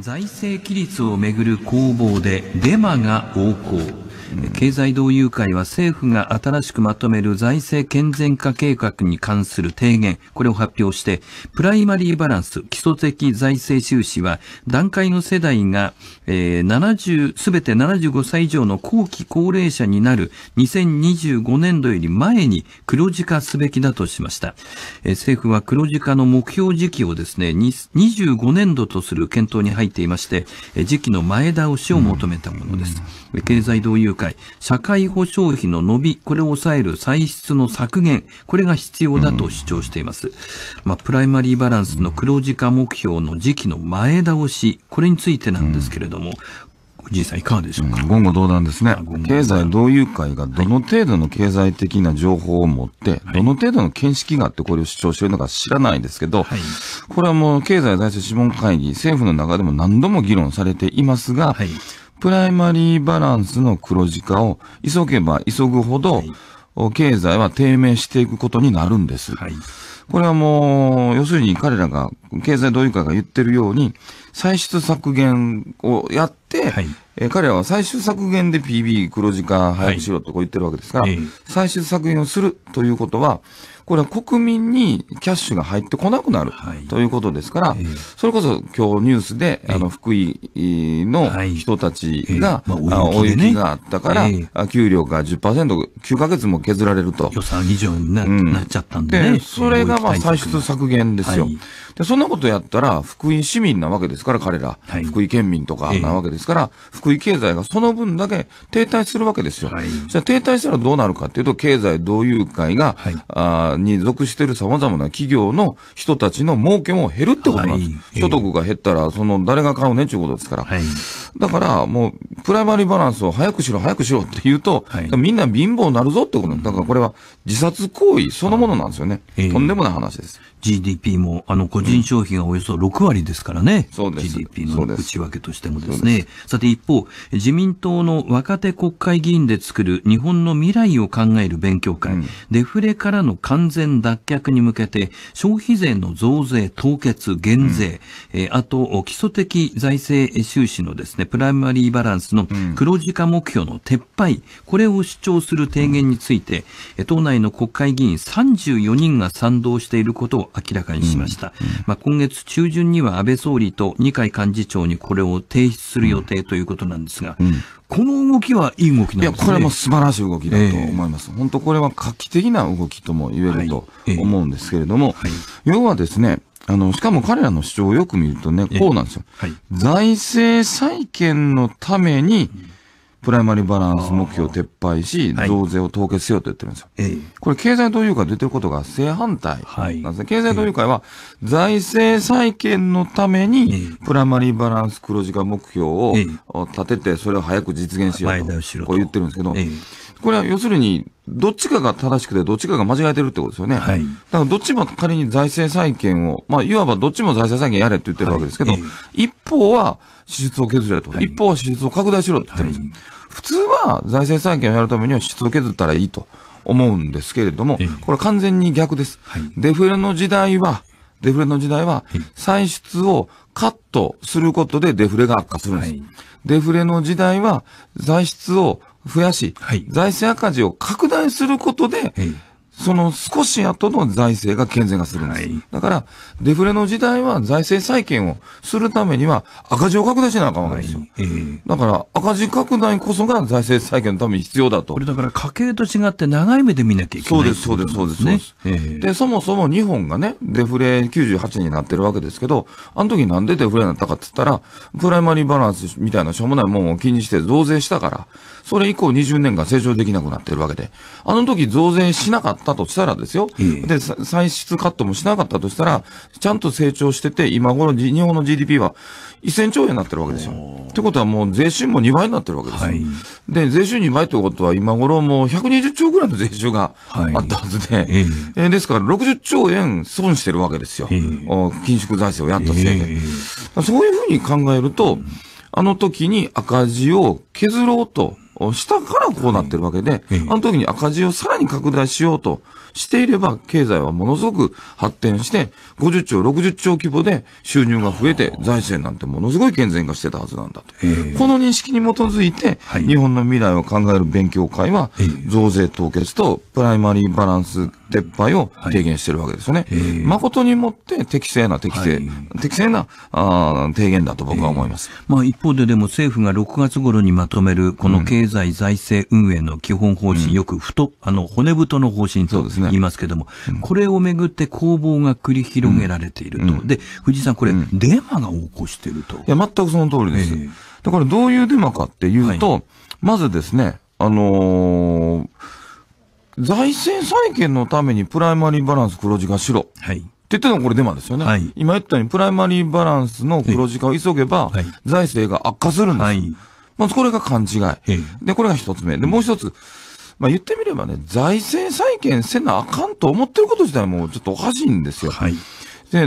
財政規律をめぐる攻防でデマが横行経済同友会は政府が新しくまとめる財政健全化計画に関する提言、これを発表して、プライマリーバランス、基礎的財政収支は、段階の世代が、えー、70、すべて75歳以上の後期高齢者になる2025年度より前に黒字化すべきだとしました。えー、政府は黒字化の目標時期をですね、25年度とする検討に入っていまして、時期の前倒しを求めたものです。うん、経済同友回、社会保障費の伸び、これを抑える歳出の削減、これが必要だと主張しています。うん、まあ、プライマリーバランスの黒字化目標の時期の前倒し、これについてなんですけれども、藤井さん、いかがでしょうか、うん、言語道断ですね、経済同友会がどの程度の経済的な情報を持って、はい、どの程度の見識があって、これを主張しているのか知らないですけど、はい、これはもう経済財政諮問会議、政府の中でも何度も議論されていますが、はいプライマリーバランスの黒字化を急げば急ぐほど、はい、経済は低迷していくことになるんです。はい、これはもう、要するに彼らが経済同友会が言ってるように、歳出削減をやって、はい、え彼らは最終削減で PB 黒字化早くしろとこう言ってるわけですから、はい、最終削減をするということは、これは国民にキャッシュが入ってこなくなる、ということですから、それこそ今日ニュースで、あの福井の人たちが、大雪、があったから、給料が10%、9ヶ月も削られると。予算以上になっちゃったんで、ね、それがまあ歳出削減ですよ。でそんなことやったら、福井市民なわけですから、彼ら、はい、福井県民とかなわけですから、え福井経済がその分だけ停滞するわけですよ。はい、じゃ停滞したらどうなるかっていうと、経済同友会が、はい、あに属しているさまざまな企業の人たちの儲けも減るってことなんです。はい所得が減ったら、その誰が買うねっていうことですから。だから、もう、プライマリーバランスを早くしろ、早くしろって言うと、みんな貧乏になるぞってことだからこれは自殺行為そのものなんですよね。とんでもない話です。GDP も、あの、個人消費がおよそ6割ですからね。そうです。GDP の内訳としてもですね。すさて一方、自民党の若手国会議員で作る日本の未来を考える勉強会、うん、デフレからの完全脱却に向けて、消費税の増税、凍結、減税、うん、えー、あと、基礎的財政収支のですね、プライマリーバランスの黒字化目標の撤廃、これを主張する提言について、うん、党内の国会議員34人が賛同していることを明らかにしました。まあ、今月中旬には安倍総理と二階幹事長にこれを提出する予定ということなんですが、この動きはいい動きなんですね。いや、これも素晴らしい動きだと思います。えー、本当これは画期的な動きとも言えると思うんですけれども、はいえーはい、要はですね、あの、しかも彼らの主張をよく見るとね、こうなんですよ。はい、財政再建のために、うんプライマリーバランス目標を撤廃し、増税を凍結せよと言ってるんですよ。これ、経済同友会出てることが正反対なんですね。経済同友会は、財政再建のために、プライマリーバランス黒字化目標を立てて、それを早く実現しようと、こう言ってるんですけど、これは要するに、どっちかが正しくて、どっちかが間違えてるってことですよね。はい、だからどっちも仮に財政再建を、まあ、いわばどっちも財政再建やれって言ってるわけですけど、はい、一方は支出を削れと、はい、一方は支出を拡大しろって言ってるんです。普通は財政再建をやるためには支出を削ったらいいと思うんですけれども、これ完全に逆です。デフレの時代は、デフレの時代は、歳出をカットすることでデフレが悪化するんです。デフレの時代は、歳出を増やし、はい、財政赤字を拡大することで、その少し後の財政が健全化するんです。はい、だから、デフレの時代は財政再建をするためには赤字を拡大しなあかんわけですよ。はいえー、だから、赤字拡大こそが財政再建のために必要だと。これだから家計と違って長い目で見なきゃいけない、そうです、そうです、そうです。で、そもそも日本がね、デフレ98になってるわけですけど、あの時なんでデフレになったかって言ったら、プライマリーバランスみたいなしょうもないもんを気にして増税したから、それ以降20年間成長できなくなってるわけで、あの時増税しなかったったとしたらですよ、うん、で、歳出カットもしなかったとしたら、ちゃんと成長してて、今頃日本の GDP は1000兆円になってるわけですよ。ってことはもう税収も2倍になってるわけですよ。はい、で、税収2倍ということは今頃もう120兆ぐらいの税収があったはずで、はい、えー、ですから60兆円損してるわけですよ。えー、緊縮財政をやったせいで。えー、そういうふうに考えると、あの時に赤字を削ろうと下からこうなってるわけで、あの時に赤字をさらに拡大しようとしていれば、経済はものすごく発展して、50兆、60兆規模で収入が増えて、財政なんてものすごい健全化してたはずなんだと。この認識に基づいて、日本の未来を考える勉強会は、増税凍結とプライマリーバランス撤廃を提言してるわけですよね。はい、誠にもって適正な適正、はい、適正なあ提言だと僕は思います。まあ一方ででも政府が6月頃にまとめるこの経済財政運営の基本方針、うん、よく太、あの骨太の方針と言いますけども、ねうん、これをめぐって攻防が繰り広げられていると。うん、で、藤井さんこれ、デマが起こしていると。いや、全くその通りです。だからどういうデマかっていうと、はい、まずですね、あのー財政再建のためにプライマリーバランス黒字化しろ。はい。って言ってのこれデマですよね、はい。今言ったようにプライマリーバランスの黒字化を急げば、はい、財政が悪化するんです。はい。まずこれが勘違い。で、これが一つ目。で、もう一つ。まあ、言ってみればね、財政再建せなあかんと思ってること自体もちょっとおかしいんですよ。はい。で、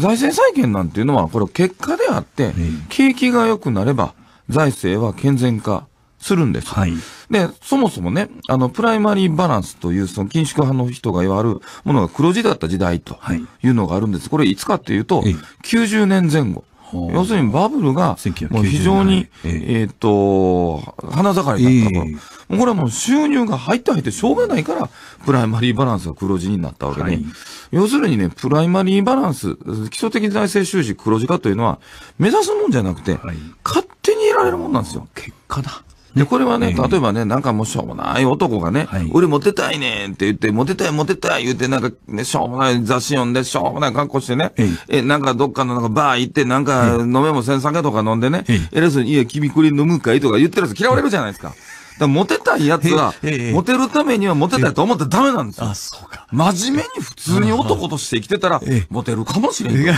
財政再建なんていうのは、これ結果であって、景気が良くなれば、財政は健全化するんです。はい、で、そもそもね、あの、プライマリーバランスという、その、緊縮派の人がやるものが黒字だった時代というのがあるんです。これ、いつかっていうと、90年前後。要するにバブルが、もう非常に、えっ、と、花盛りだったと。えー、これはもう収入が入って入ってしょうがないから、プライマリーバランスが黒字になったわけで、はい、要するにね、プライマリーバランス、基礎的財政収支黒字化というのは、目指すもんじゃなくて、はい、勝手に得られるもんなんですよ。結果だ。で、これはね、例えばね、なんかもうしょうもない男がね、はい、俺モテたいねんって言って、モテたいモテたい言って、なんか、ね、しょうもない雑誌読んで、しょうもない格好してね、え、なんかどっかのなんかバー行って、なんか飲めもせん酒とか飲んでね、えレスに、いや、君これ飲むかいとか言ってるやつ嫌われるじゃないですか。だモテたいやつは、モテるためにはモテたいと思ったらダメなんですよ。あ、そうか。真面目に普通に男として生きてたら、モテるかもしれんけ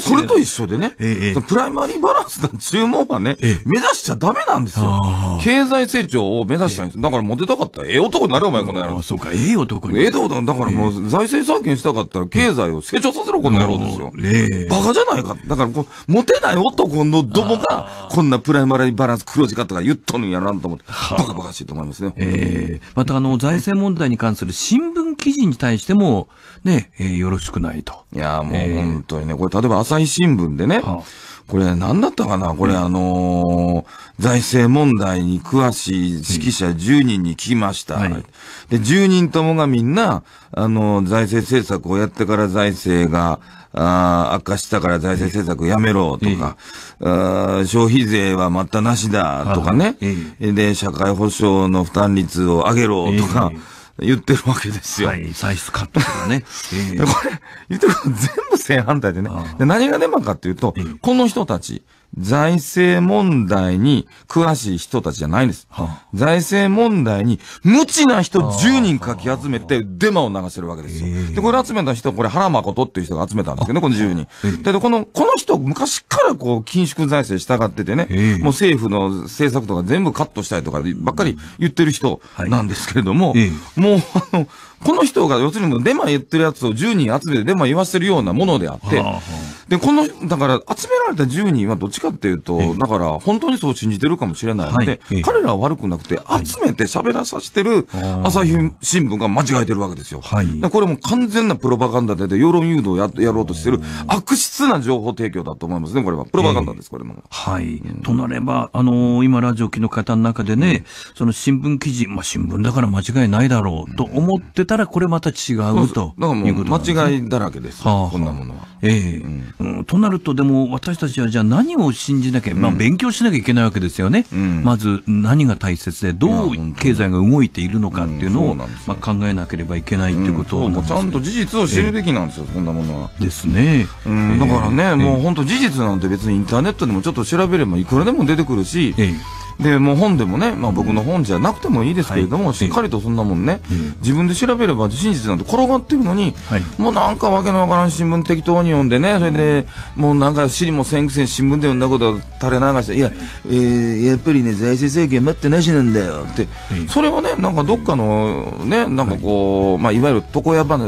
それと一緒でね、ええ、プライマリーバランスの注文はね、え、目指しちゃダメなんですよ。経済成長を目指したいんです。だからモテたかったらええ男になれお前この野郎。そうか、ええ男に。ええ男だ。だからもう財政再建したかったら経済を成長させろこの野郎ですよ。バカじゃないか。だからこう、モテない男のどもが、こんなプライマリーバランス黒字かとか言っとるんやらんと思って、バカバカしいと思いますね。ええまたあの、財政問題に関する新聞記事に対しても、ね、えー、よろしくないと。いや、もう本当にね、これ例えば朝日新聞でね、はあ、これ何だったかなこれあのー、財政問題に詳しい指揮者10人に聞きました。うんはい、で、10人ともがみんな、あのー、財政政策をやってから財政が、あ悪化したから財政政策やめろとか、えー、消費税は待ったなしだとかね、えー、で、社会保障の負担率を上げろとか、えー言ってるわけですよ。はい、歳出カットとかね。えー、これ、言ってること全部正反対でね。で何がデマかっていうと、えー、この人たち、財政問題に詳しい人たちじゃないんです。はあ、財政問題に無知な人10人かき集めてデマを流してるわけですよ。えー、で、これ集めた人、これ原誠っていう人が集めたんですけどね、この10人。えー、この、この人昔からこう、緊縮財政従っててね、えー、もう政府の政策とか全部カットしたいとかばっかり言ってる人なんですけれども、はい、もう、あの、この人が要するにデマ言ってるやつを10人集めてデマ言わせるようなものであって、はあはあ、で、この、だから集められた10人はどっちちかっていうと、だから、本当にそう信じてるかもしれないので、はい、彼らは悪くなくて、集めて喋らさせてる朝日新聞が間違えてるわけですよ。はい、これも完全なプロパガンダで、世論誘導ややろうとしてる、悪質な情報提供だと思いますね、これは。プロパガンダです、これも。はい。うん、となれば、あのー、今、ラジオ機の方の中でね、うん、その新聞記事、まあ、新聞だから間違いないだろうと思ってたら、これまた違うとだからもう、間違いだらけです、はあ、こんなものは。ええーうん、となると、でも、私たちはじゃあ何をを信じなきゃ、まあ、勉強しなきゃいけないわけですよね、うん、まず何が大切で、どう経済が動いているのかっていうのを、まあ、考えなければいけないっていうことを、ね、ちゃんと事実を知るべきなんですよ、そんなものは。ですね、うん、だからね、もう本当、事実なんて別にインターネットでもちょっと調べればいくらでも出てくるし。えでもう本でもね、まあ、僕の本じゃなくてもいいですけれども、はい、しっかりとそんなもんね、うん、自分で調べれば真実なんて転がってるのに、はい、もうなんかわけのわからん新聞適当に読んでねそれでもうなんか知りもせんくせん新聞で読んだことを垂れ流していや、えー、やっぱりね財政政権待ってなしなんだよって、それはねなんかどっかのねなんかこう、まあ、いわゆる床屋話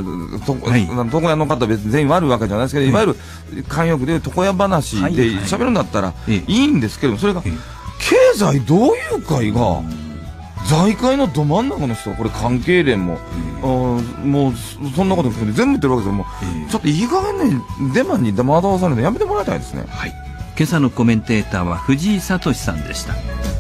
床屋の方別に全員悪いわけじゃないですけど、いわゆる慣用句で床屋話で喋るんだったらいいんですけどもそれが。経済どういう会が財界のど真ん中の人これ関係連も、えー、もうそんなこと全部言ってるわけですよもう、えー、ちょっといい加減にデマに惑わされるのやめてもらいたいですね、はい、今朝のコメンテーターは藤井聡さんでした。